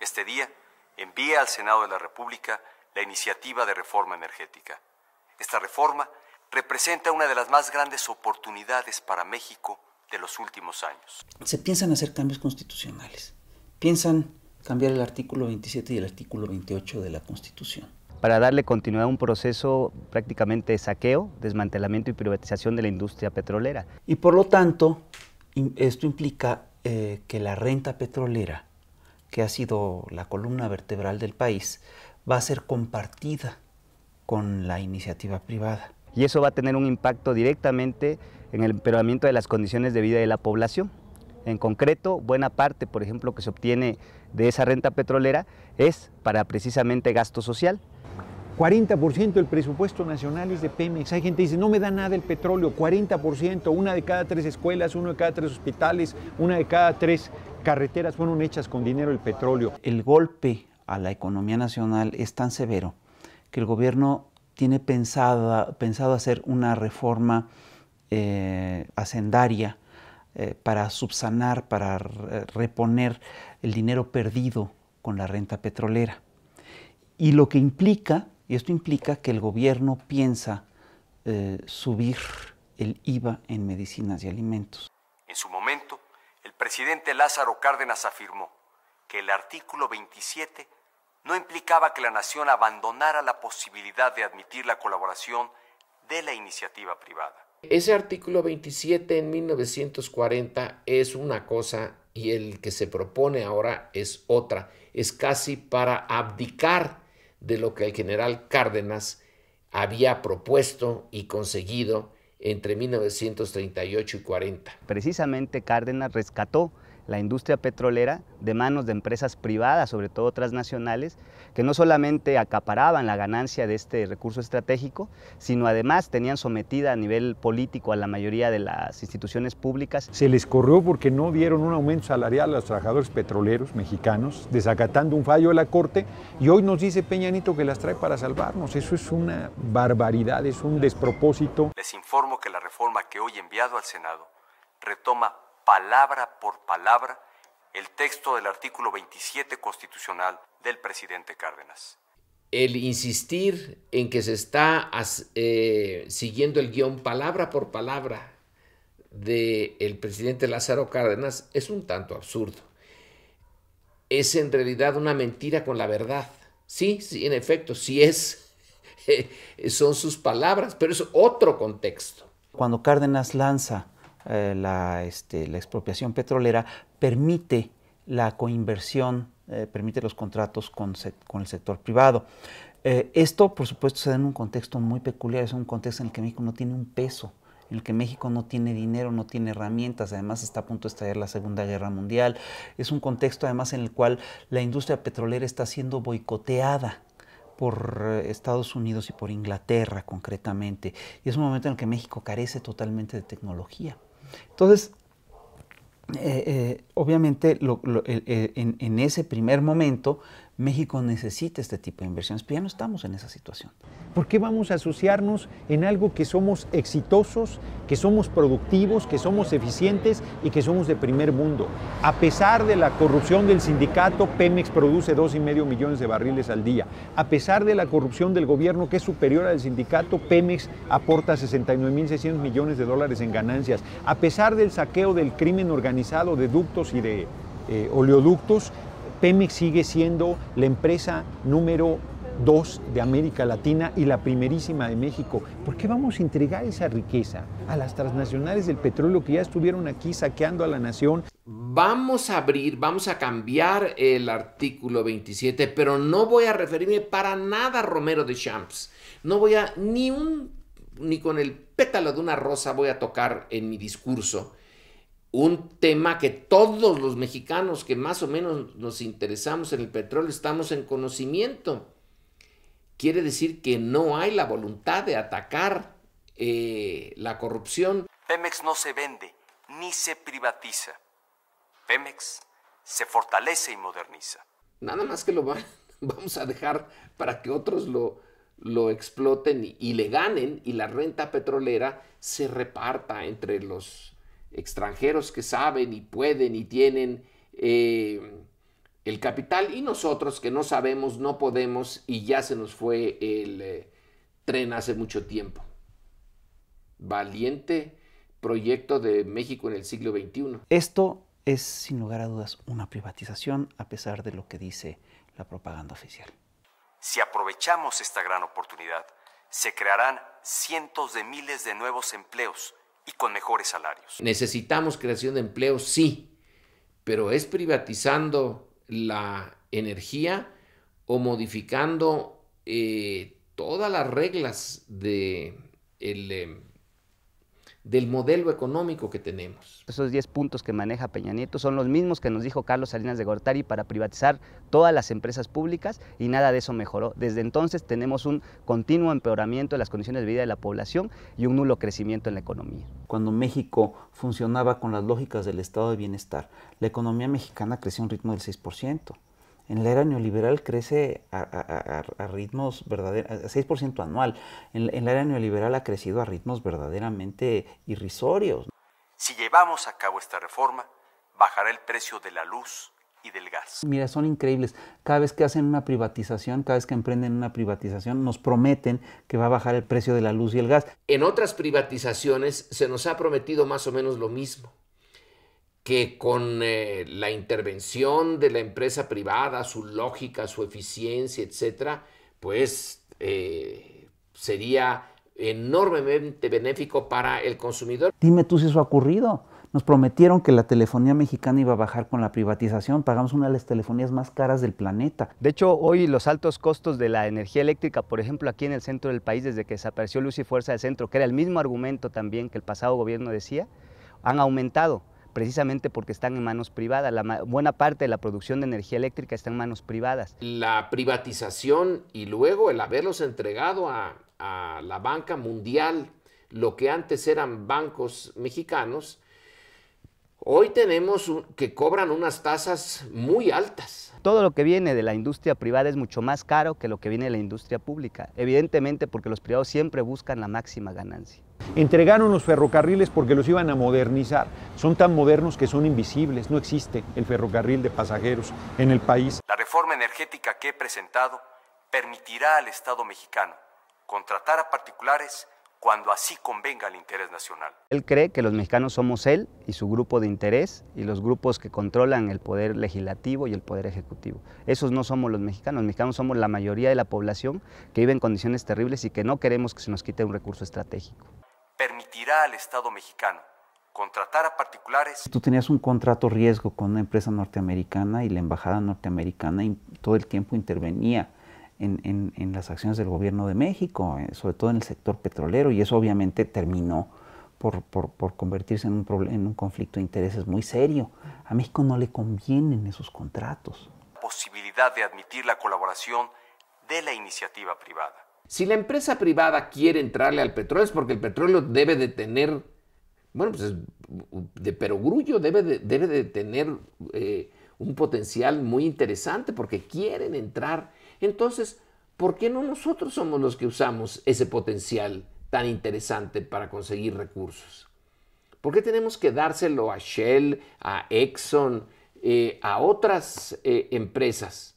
este día envía al Senado de la República la iniciativa de reforma energética. Esta reforma representa una de las más grandes oportunidades para México de los últimos años. Se piensan hacer cambios constitucionales. Piensan cambiar el artículo 27 y el artículo 28 de la Constitución. Para darle continuidad a un proceso prácticamente de saqueo, desmantelamiento y privatización de la industria petrolera. Y por lo tanto, esto implica eh, que la renta petrolera que ha sido la columna vertebral del país, va a ser compartida con la iniciativa privada. Y eso va a tener un impacto directamente en el empeoramiento de las condiciones de vida de la población. En concreto, buena parte, por ejemplo, que se obtiene de esa renta petrolera es para precisamente gasto social. 40% del presupuesto nacional es de Pemex. Hay gente que dice, no me da nada el petróleo, 40%, una de cada tres escuelas, uno de cada tres hospitales, una de cada tres carreteras fueron hechas con dinero del petróleo. El golpe a la economía nacional es tan severo que el gobierno tiene pensado, hacer una reforma eh, hacendaria eh, para subsanar, para reponer el dinero perdido con la renta petrolera. Y lo que implica, y esto implica que el gobierno piensa eh, subir el IVA en medicinas y alimentos. En su momento, presidente Lázaro Cárdenas afirmó que el artículo 27 no implicaba que la nación abandonara la posibilidad de admitir la colaboración de la iniciativa privada. Ese artículo 27 en 1940 es una cosa y el que se propone ahora es otra. Es casi para abdicar de lo que el general Cárdenas había propuesto y conseguido entre 1938 y 40. Precisamente Cárdenas rescató la industria petrolera de manos de empresas privadas, sobre todo transnacionales, que no solamente acaparaban la ganancia de este recurso estratégico, sino además tenían sometida a nivel político a la mayoría de las instituciones públicas. Se les corrió porque no dieron un aumento salarial a los trabajadores petroleros mexicanos, desacatando un fallo de la Corte, y hoy nos dice Peñanito que las trae para salvarnos. Eso es una barbaridad, es un despropósito. Les informo que la reforma que hoy he enviado al Senado retoma palabra por palabra el texto del artículo 27 constitucional del presidente Cárdenas. El insistir en que se está eh, siguiendo el guión palabra por palabra del presidente Lázaro Cárdenas es un tanto absurdo. Es en realidad una mentira con la verdad. Sí, sí, en efecto, sí es. son sus palabras, pero es otro contexto. Cuando Cárdenas lanza eh, este, la, expropiación petrolera permite la coinversión, eh, permite los contratos con, el sector privado. Eh, esto, por supuesto, se da en un contexto muy peculiar, es un contexto en el que México no tiene un peso, en el que México no tiene dinero, no tiene herramientas, además está a punto de estallar la Segunda Guerra Mundial. Es un contexto, además, en el cual la industria petrolera está siendo boicoteada por Estados Unidos y por Inglaterra concretamente. Y es un momento en el que México carece totalmente de tecnología. Entonces, eh, eh, obviamente en, ese primer momento México necesita este tipo de inversiones, pero ya no estamos en esa situación. ¿Por qué vamos a asociarnos en algo que somos exitosos, que somos productivos, que somos eficientes y que somos de primer mundo? A pesar de la corrupción del sindicato, Pemex produce 2,5 millones de barriles al día. A pesar de la corrupción del gobierno, que es superior al sindicato, Pemex aporta 69.600 millones de dólares en ganancias. A pesar del saqueo del crimen organizado de ductos y de eh, oleoductos, Pemex sigue siendo la empresa número dos de América Latina y la primerísima de México. ¿Por qué vamos a entregar esa riqueza a las transnacionales del petróleo que ya estuvieron aquí saqueando a la nación? Vamos a abrir, vamos a cambiar el artículo 27, pero no voy a referirme para nada a Romero de Champs. No voy a ni ni con el pétalo de una rosa voy a tocar en mi discurso un tema que todos los mexicanos que más o menos nos interesamos en el petróleo estamos en conocimiento. Quiere decir que no hay la voluntad de atacar eh, la corrupción. Pemex no se vende ni se privatiza. Pemex se fortalece y moderniza. Nada más que lo vamos a dejar para que otros lo, lo exploten y le ganen y la renta petrolera se reparta entre los extranjeros que saben y pueden y tienen eh, el capital y nosotros que no sabemos, no podemos y ya se nos fue el eh, tren hace mucho tiempo. Valiente proyecto de México en el siglo XXI. Esto es sin lugar a dudas una privatización a pesar de lo que dice la propaganda oficial. Si aprovechamos esta gran oportunidad, se crearán cientos de miles de nuevos empleos y con mejores salarios. Necesitamos creación de empleo, sí, pero es privatizando la energía o modificando eh, todas las reglas de em, del modelo económico que tenemos. Esos 10 puntos que maneja Peña Nieto son los mismos que nos dijo Carlos Salinas de Gortari para privatizar todas las empresas públicas y nada de eso mejoró. Desde entonces tenemos un continuo empeoramiento de las condiciones de vida de la población y un nulo crecimiento en la economía. Cuando México funcionaba con las lógicas del estado de bienestar, la economía mexicana creció a un ritmo del 6%. En la era neoliberal crece a, ritmos verdaderos, 6% anual. En, en, la era neoliberal ha crecido a ritmos verdaderamente irrisorios. Si llevamos a cabo esta reforma, bajará el precio de la luz y del gas. Mira, son increíbles. Cada vez que hacen una privatización, cada vez que emprenden una privatización, nos prometen que va a bajar el precio de la luz y el gas. En otras privatizaciones se nos ha prometido más o menos lo mismo que con eh, la intervención de la empresa privada, su lógica, su eficiencia, etcétera, pues eh, sería enormemente benéfico para el consumidor. Dime tú si eso ha ocurrido. Nos prometieron que la telefonía mexicana iba a bajar con la privatización. Pagamos una de las telefonías más caras del planeta. De hecho, hoy los altos costos de la energía eléctrica, por ejemplo, aquí en el centro del país, desde que desapareció Luz y Fuerza del Centro, que era el mismo argumento también que el pasado gobierno decía, han aumentado precisamente porque están en manos privadas. La buena parte de la producción de energía eléctrica está en manos privadas. La privatización y luego el haberlos entregado a, la banca mundial, lo que antes eran bancos mexicanos, hoy tenemos que cobran unas tasas muy altas todo lo que viene de la industria privada es mucho más caro que lo que viene de la industria pública, evidentemente porque los privados siempre buscan la máxima ganancia. Entregaron los ferrocarriles porque los iban a modernizar. Son tan modernos que son invisibles. No existe el ferrocarril de pasajeros en el país. La reforma energética que he presentado permitirá al Estado mexicano contratar a particulares cuando así convenga al interés nacional. Él cree que los mexicanos somos él y su grupo de interés y los grupos que controlan el poder legislativo y el poder ejecutivo. Esos no somos los mexicanos, los mexicanos somos la mayoría de la población que vive en condiciones terribles y que no queremos que se nos quite un recurso estratégico. Permitirá al Estado mexicano contratar a particulares. Tú tenías un contrato riesgo con una empresa norteamericana y la embajada norteamericana todo el tiempo intervenía en, las acciones del gobierno de México, eh, sobre todo en el sector petrolero, y eso obviamente terminó por, convertirse en un, en un conflicto de intereses muy serio. A México no le convienen esos contratos. Posibilidad de admitir la colaboración de la iniciativa privada. Si la empresa privada quiere entrarle al petróleo es porque el petróleo debe de tener, bueno, pues de perogrullo, debe de, debe de tener eh, un potencial muy interesante porque quieren entrar entonces, ¿por qué no nosotros somos los que usamos ese potencial tan interesante para conseguir recursos? ¿Por qué tenemos que dárselo a Shell, a Exxon, eh, a otras eh, empresas?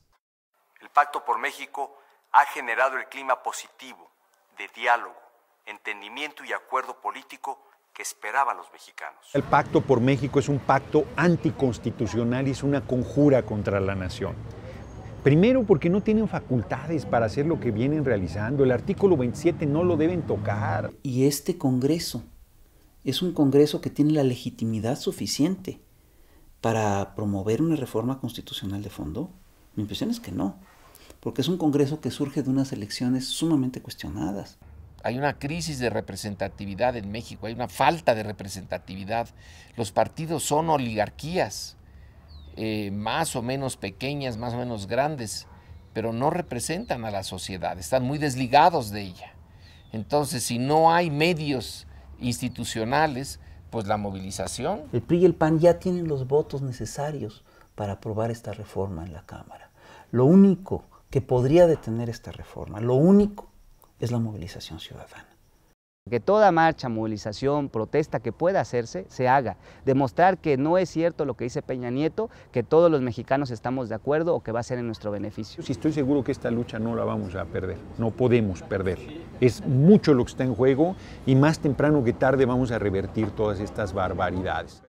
El Pacto por México ha generado el clima positivo de diálogo, entendimiento y acuerdo político que esperaban los mexicanos. El Pacto por México es un pacto anticonstitucional y es una conjura contra la nación. Primero porque no tienen facultades para hacer lo que vienen realizando. El artículo 27 no lo deben tocar. Y este Congreso es un Congreso que tiene la legitimidad suficiente para promover una reforma constitucional de fondo. Mi impresión es que no, porque es un Congreso que surge de unas elecciones sumamente cuestionadas. Hay una crisis de representatividad en México, hay una falta de representatividad. Los partidos son oligarquías. Eh, más o menos pequeñas, más o menos grandes, pero no representan a la sociedad, están muy desligados de ella. Entonces, si no hay medios institucionales, pues la movilización. El PRI y el PAN ya tienen los votos necesarios para aprobar esta reforma en la Cámara. Lo único que podría detener esta reforma, lo único es la movilización ciudadana. Que toda marcha, movilización, protesta que pueda hacerse, se haga. Demostrar que no es cierto lo que dice Peña Nieto, que todos los mexicanos estamos de acuerdo o que va a ser en nuestro beneficio. Sí, estoy seguro que esta lucha no la vamos a perder, no podemos perder. Es mucho lo que está en juego y más temprano que tarde vamos a revertir todas estas barbaridades.